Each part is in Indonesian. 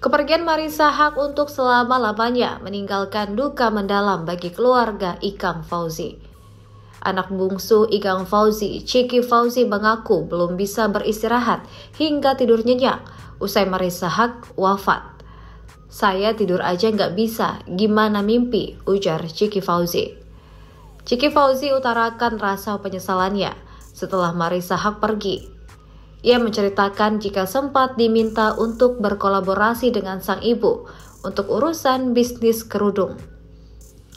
Kepergian Marisa Hak untuk selama-lamanya meninggalkan duka mendalam bagi keluarga Ikang Fauzi. Anak bungsu Ikang Fauzi, Ciki Fauzi mengaku belum bisa beristirahat hingga tidur nyenyak usai Marisa Hak wafat. Saya tidur aja nggak bisa, gimana mimpi, ujar Ciki Fauzi. Ciki Fauzi utarakan rasa penyesalannya setelah Marisa Hak pergi ia menceritakan jika sempat diminta untuk berkolaborasi dengan sang ibu untuk urusan bisnis kerudung.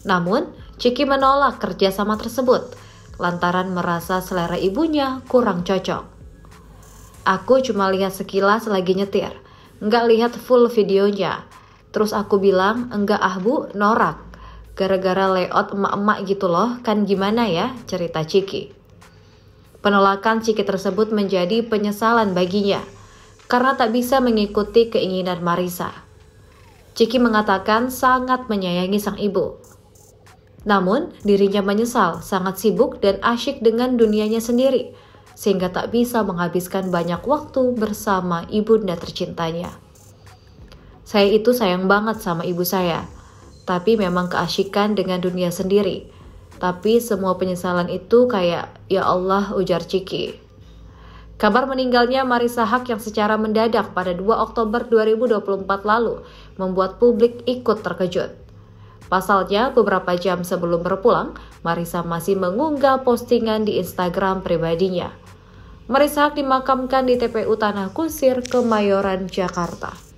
Namun, Ciki menolak kerjasama tersebut lantaran merasa selera ibunya kurang cocok. Aku cuma lihat sekilas lagi nyetir, nggak lihat full videonya. Terus aku bilang, enggak ah bu, norak. Gara-gara layout emak-emak gitu loh, kan gimana ya cerita Ciki. Penolakan Ciki tersebut menjadi penyesalan baginya karena tak bisa mengikuti keinginan Marisa. Ciki mengatakan sangat menyayangi sang ibu. Namun, dirinya menyesal, sangat sibuk dan asyik dengan dunianya sendiri, sehingga tak bisa menghabiskan banyak waktu bersama ibu dan tercintanya. Saya itu sayang banget sama ibu saya, tapi memang keasyikan dengan dunia sendiri. Tapi semua penyesalan itu kayak, ya Allah ujar Ciki. Kabar meninggalnya Marisa Hak yang secara mendadak pada 2 Oktober 2024 lalu membuat publik ikut terkejut. Pasalnya, beberapa jam sebelum berpulang, Marisa masih mengunggah postingan di Instagram pribadinya. Marisa Haq dimakamkan di TPU Tanah Kusir, Kemayoran, Jakarta.